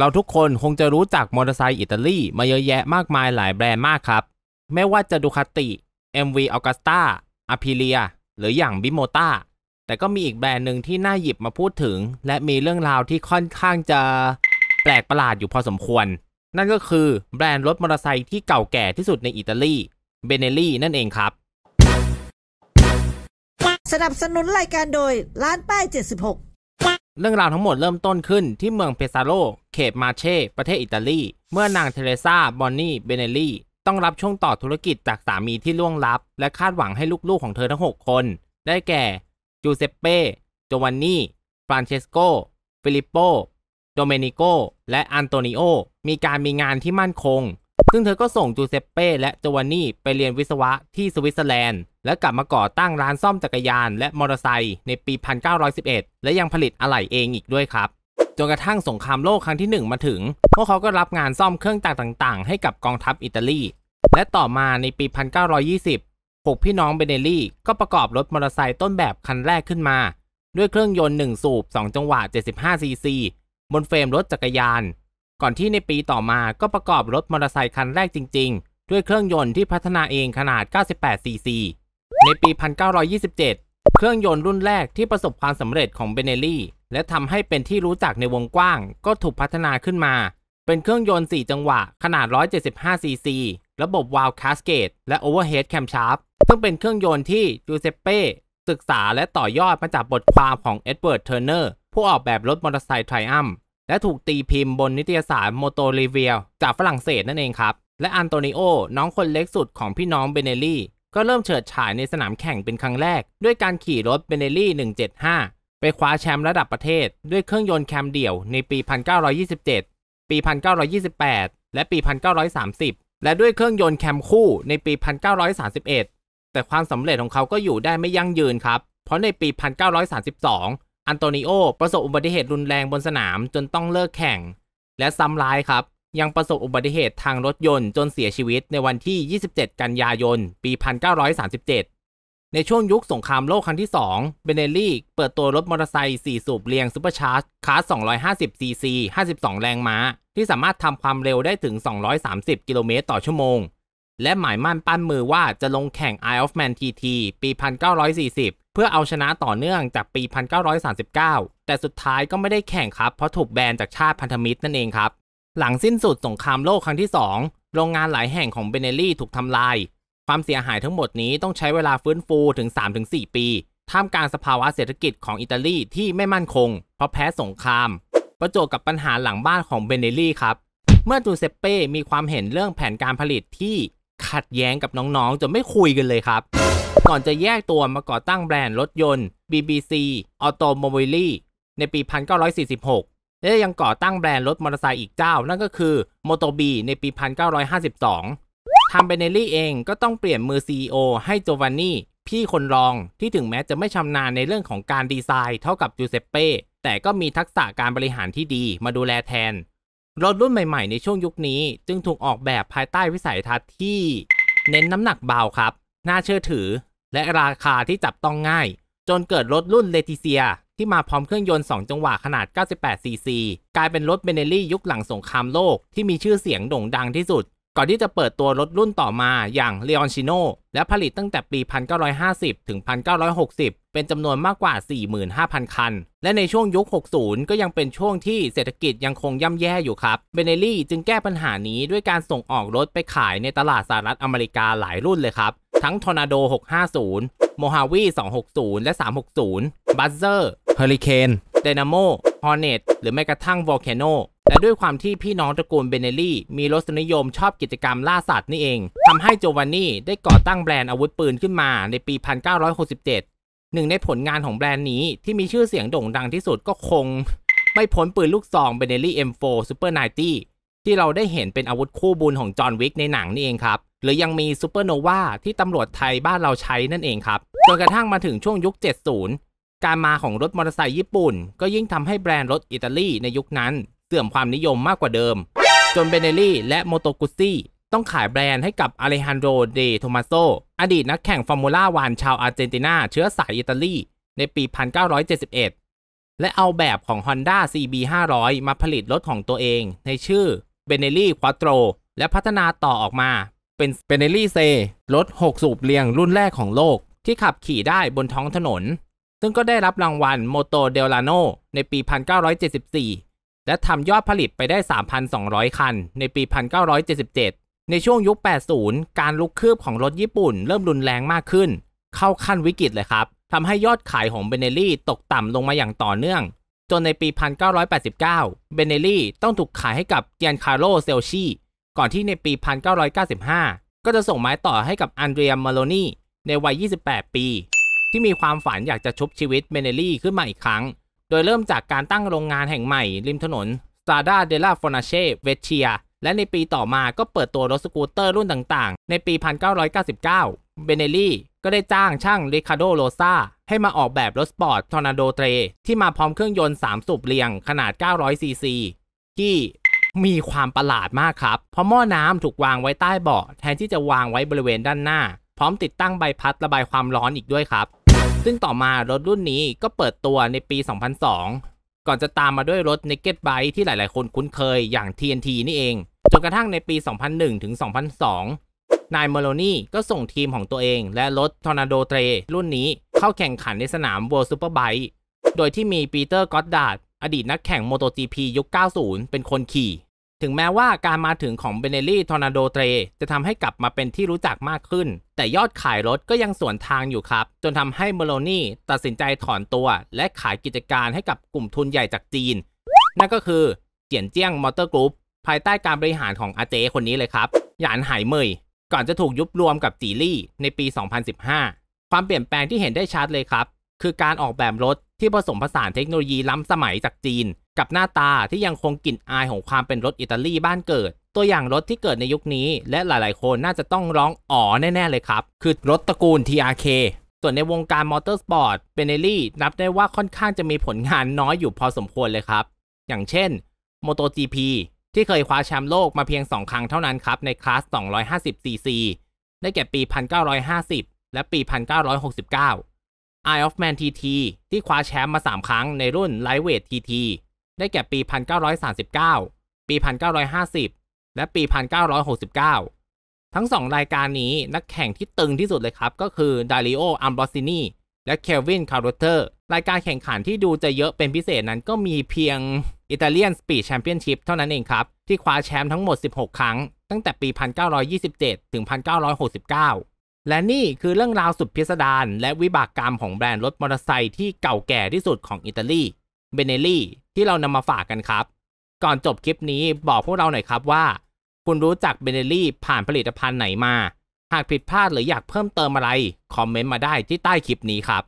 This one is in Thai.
เราทุกคนคงจะรู้จักมอเตอร์ไซค์อิตาลีมาเยอะแยะมากมายหลายแบรนด์มากครับไม่ว่าจะดูคาติ MV a u g u s t a a p i l i a หรืออย่างบิโมตาแต่ก็มีอีกแบรนด์หนึ่งที่น่าหยิบมาพูดถึง และมีเรื่องราวที่ค่อนข้างจะแปลกประหลาดอยู่พอสมควร นั่นก็คือแบรนด์รถมอเตอร์ไซค์ที่เก่าแก่ที่สุดในอิตาลีเบเนลี่นั่นเองครับ สนับสนุนรายการโดยร้านป้าย76เรื่องราวทั้งหมดเริ่มต้นขึ้นที่เมืองเปซาโร เขตมาเช่ ประเทศอิตาลี เมื่อนางเทเรซาบอนนี่ เบเนลลี่ ต้องรับช่วงต่อธุรกิจจากสามีที่ล่วงลับ และคาดหวังให้ลูกๆของเธอทั้ง 6 คน ได้แก่ จูเซปเป้โจวานนี่ ฟรานเชสโก ฟิลิปโป โดเมนิโก และอันโตนิโอ มีการมีงานที่มั่นคง ซึ่งเธอก็ส่งจูเซปเป้และโจวานนี่ไปเรียนวิศวะที่สวิตเซอร์แลนด์และกลับมาก่อตั้งร้านซ่อมจักรยานและมอเตอร์ไซค์ในปี 1911 และยังผลิตอะไหล่เองอีกด้วยครับ จนกระทั่งสงครามโลกครั้งที่ 1 มาถึง พวกเขาก็รับงานซ่อมเครื่องจักรต่างๆ ให้กับกองทัพอิตาลี และต่อมาในปี 1920 6พี่น้องเบเนลี่ก็ประกอบรถมอเตอร์ไซค์ต้นแบบคันแรกขึ้นมา ด้วยเครื่องยนต์1สูบ2จังหวะ75ซีซีบนเฟรมรถจักรยาน ก่อนที่ในปีต่อมาก็ประกอบรถมอเตอร์ไซค์คันแรกจริง ๆ ด้วยเครื่องยนต์ที่พัฒนาเองขนาด 98ซีซีในปี 1927 เครื่องยนต์รุ่นแรกที่ประสบความสำเร็จของเบเนลลี่และทำให้เป็นที่รู้จักในวงกว้าง ก็ถูกพัฒนาขึ้นมาเป็นเครื่องยนต์ 4 จังหวะ ขนาด175ซีซีระบบวาล์วคาสเกตและโอเวอร์เฮดแคมชาร์ปซึ่งเป็นเครื่องยนต์ที่ยูเซปเป้ศึกษาและต่อยอดมาจากบทความของเอ็ดเวิร์ดเทอร์เนอร์ผู้ออกแบบรถมอเตอร์ไซค์ไทรอัมและถูกตีพิมพ์บนนิตยสารโมโตรีเวียจากฝรั่งเศสนั่นเองครับ และอันโตนิโอน้องคนเล็กสุดของพี่น้องเบเนลลี่ก็เริ่มเฉิดฉายในสนามแข่งเป็นครั้งแรก ด้วยการขี่รถเบนเนลลี่ 175 ไปคว้าแชมป์ระดับประเทศด้วยเครื่องยนต์แคมเดี่ยวในปี 1927 ปี 1928 และปี 1930 และด้วยเครื่องยนต์แคมคู่ในปี 1931 แต่ความสำเร็จของเขาก็อยู่ได้ไม่ยั่งยืนครับ เพราะในปี 1932 อันโตนิโอประสบอุบัติเหตุรุนแรงบนสนามจนต้องเลิกแข่ง และซ้ำร้ายครับยังประสบอุบัติเหตุทางรถยนต์จนเสียชีวิตในวันที่ 27 กันยายน ปี 1937 ในช่วงยุคสงครามโลกครั้งที่ 2เบเนลลี่ เปิดตัวรถมอเตอร์ไซค์4สูบเรียงซูเปอร์ชาร์จคาร์250ซีซี52 แรงม้า ที่สามารถทำความเร็วได้ถึง 230 กิโลเมตรต่อชั่วโมง และหมายมั่นปั้นมือว่าจะลงแข่ง Isle of Man TT ปี 1940 เพื่อเอาชนะต่อเนื่องจากปี 1939 แต่สุดท้ายก็ไม่ได้แข่งครับ เพราะถูกแบนจากชาติพันธมิตรนั่นเองครับหลังสิ้นสุดสงครามโลกครั้งที่ 2 โรงงานหลายแห่งของเบเนลี่ถูกทำลาย ความเสียหายทั้งหมดนี้ต้องใช้เวลาฟื้นฟูถึง 3-4 ปี ท่ามกลางสภาวะเศรษฐกิจของอิตาลีที่ไม่มั่นคงเพราะแพ้สงคราม ประจบกับปัญหาหลังบ้านของเบเนลี่ครับ เมื่อจูเซปเป้มีความเห็นเรื่องแผนการผลิตที่ขัดแย้งกับน้องๆจนไม่คุยกันเลยครับ ก่อนจะแยกตัวมาก่อตั้งแบรนด์รถยนต์ BBC Automobili ในปี 1946และยังก่อตั้งแบรนด์รถมอเตอร์ไซค์อีกเจ้า นั่นก็คือ m o t ตบีในปี 1952ทำเบเนลลี่เองก็ต้องเปลี่ยนมือ CEO ให้โจวานนี่พี่คนรองที่ถึงแม้จะไม่ชำนาญในเรื่องของการดีไซน์เท่ากับจูเซปเป้แต่ก็มีทักษะการบริหารที่ดีมาดูแลแทน รถรุ่นใหม่ๆ ในช่วงยุคนี้ จึงถูกออกแบบภายใต้วิสัยทัศน์ที่ เน้นน้ำหนักเบาครับ น่าเชื่อถือ และราคาที่จับต้องง่าย จนเกิดรถรุ่นเลติเซียที่มาพร้อมเครื่องยนต์ 2จังหวะขนาด 98 ซีซีกลายเป็นรถเบเนลลี่ยุคหลังสงครามโลกที่มีชื่อเสียงโด่งดังที่สุด ก่อนที่จะเปิดตัวรถรุ่นต่อมาอย่างเลโอนชิโนและผลิตตั้งแต่ปี 1950 ถึง 1960 เป็นจำนวนมากกว่า 45,000 คัน และในช่วงยุค 60 ก็ยังเป็นช่วงที่เศรษฐกิจยังคงย่ำแย่อยู่ครับเบเนลลี่จึงแก้ปัญหานี้ด้วยการส่งออกรถไปขายในตลาดสหรัฐอเมริกาหลายรุ่นเลยครับทั้งทอร์นาโด 650โมฮาวี260 และ360บัสเซอร์เฮอริเคนไดนาโม ฮอร์เนตหรือแม้กระทั่งวอลเคนโน และด้วยความที่พี่น้องตระกูลเบเนลี่ มีรสนิยมชอบกิจกรรมล่าสัตว์นี่เอง ทำให้โจวานนี่ได้ก่อตั้งแบรนด์อาวุธปืนขึ้นมาในปี 1967 หนึ่งในผลงานของแบรนด์นี้ที่มีชื่อเสียงโด่งดังที่สุดก็คง ไม่พ้นปืนลูกซองเบเนลี่ M4 Super 90 ที่เราได้เห็นเป็นอาวุธคู่บุญของจอห์นวิกในหนังนี่เองครับ หรือยังมีซูเปอร์โนวาที่ตำรวจไทยบ้านเราใช้นั่นเองครับ จนกระทั่งมาถึงช่วงยุค 70การมาของรถมอเตอร์ไซค์ญี่ปุ่นก็ยิ่งทำให้แบรนด์รถอิตาลีในยุคนั้น เสื่อมความนิยมมากกว่าเดิม จนเบเนลลี่และโมโตกุซี่ต้องขายแบรนด์ให้กับอเลฮันโดเดโทมาโซอดีตนักแข่งฟอร์มูล่าวันชาวอาร์เจนตินาเชื้อสายอิตาลีในปี 1971 และเอาแบบของ Honda CB500 มาผลิตรถของตัวเอง ในชื่อเบเนลลี่ควอโตรและพัฒนาต่อออกมา เป็นเบเนลลี่เซรถ6สูบเรียงรุ่นแรกของโลกที่ขับขี่ได้บนท้องถนนซึ่งก็ได้รับรางวัลโมโตเดลลาโนในปี 1974 และทำยอดผลิตไปได้ 3,200 คันในปี 1977 ในช่วงยุค 80 การลุกคืบของรถญี่ปุ่นเริ่มรุนแรงมากขึ้น เข้าขั้นวิกฤตเลยครับ ทำให้ยอดขายของเบเนลี่ตกต่ำลงมาอย่างต่อเนื่อง จนในปี 1989 เบเนลี่ต้องถูกขายให้กับเจียนคาร์โลเซลชีก่อนที่ในปี 1995 ก็จะส่งไม้ต่อให้กับอันเดรียมมาโลนีในวัย 28 ปีที่มีความฝันอยากจะชุบชีวิตเบเนลลี่ขึ้นมาอีกครั้ง โดยเริ่มจากการตั้งโรงงานแห่งใหม่ ริมถนนซาดาเดลาฟอนาเชเวเชียและในปีต่อมาก็เปิดตัวรถสกูตเตอร์รุ่นต่าง ๆ ในปี 1999 เบเนลลี่ก็ได้จ้างช่างริคาโดโรซาให้มาออกแบบรถสปอร์ตทอร์นาโดเทรที่มาพร้อมเครื่องยนต์ 3สูบเรียงขนาด900ซีซีที่มีความประหลาดมากครับ เพราะหม้อน้ำถูกวางไว้ใต้เบาะแทนที่จะวางไว้บริเวณด้านหน้า พร้อมติดตั้งใบพัดระบายความร้อนอีกด้วยครับซึ่งต่อมารถรุ่นนี้ก็เปิดตัวในปี 2002 ก่อนจะตามมาด้วยรถ Naked Bike ที่หลายๆ คนคุ้นเคยอย่าง TNT นี่เอง จนกระทั่งในปี 2001ถึง2002 นายเมโลนี่ก็ส่งทีมของตัวเองและรถ Tornado t r ทรุ่นนี้เข้าแข่งขันในสนาม World Superbike โดยที่มีปีเตอร์ก็อดดาดอดีตนักแข่งโมโต g p ยุค 90 เป็นคนขี่ถึงแม้ว่าการมาถึงของเบเนลี่ทอร์นาโดเตรจะทำให้กลับมาเป็นที่รู้จักมากขึ้น แต่ยอดขายรถก็ยังสวนทางอยู่ครับ จนทำให้เมโลนี่ตัดสินใจถอนตัว และขายกิจการให้กับกลุ่มทุนใหญ่จากจีน นั่นก็คือ เจียนเจียง มอเตอร์กรุ๊ป ภายใต้การบริหารของอาเจคนนี้เลยครับ หยานหายเมย ก่อนจะถูกยุบรวมกับจีลี่ในปี 2015 ความเปลี่ยนแปลงที่เห็นได้ชัดเลยครับคือการออกแบบรถที่ผสมผสานเทคโนโลยีล้ำสมัยจากจีน กับหน้าตาที่ยังคงกลิ่นอายของความเป็นรถอิตาลีบ้านเกิด ตัวอย่างรถที่เกิดในยุคนี้และหลายๆคนน่าจะต้องร้องอ๋อแน่ๆเลยครับ คือรถตระกูล TRK ส่วนในวงการมอเตอร์สปอร์ตเบเนลี่นับได้ว่าค่อนข้างจะมีผลงานน้อยอยู่พอสมควรเลยครับ อย่างเช่น MotoGP ที่เคยคว้าแชมป์โลกมาเพียง2ครั้งเท่านั้นครับในคลาส 250cc ได้แก่ปี 1950 และปี 1969 Eye of Man TT ที่คว้าแชมป์มา 3 ครั้งในรุ่น Lightweight TT ได้แก่ปี 1939 ปี 1950 และปี 1969 ทั้ง 2 รายการนี้นักแข่งที่ตึงที่สุดเลยครับก็คือดาริโอ อัมบรอซินีและเคลวิน คาร์โรเตอร์ รายการแข่งขันที่ดูจะเยอะเป็นพิเศษนั้นก็มีเพียงอิตาเลียนสปีดแชมเปี้ยนชิพเท่านั้นเองครับ ที่คว้าแชมป์ทั้งหมด 16 ครั้งตั้งแต่ปี 1927 ถึง 1969และนี่คือเรื่องราวสุดพิสดารและวิบากกรรมของแบรนด์รถมอเตอร์ไซค์ที่เก่าแก่ที่สุดของอิตาลีเบเนลี่ที่เรานำมาฝากกันครับ ก่อนจบคลิปนี้บอกพวกเราหน่อยครับว่า คุณรู้จักเบเนลี่ผ่านผลิตภัณฑ์ไหนมา หากผิดพลาดหรืออยากเพิ่มเติมอะไร คอมเมนต์มาได้ที่ใต้คลิปนี้ครับ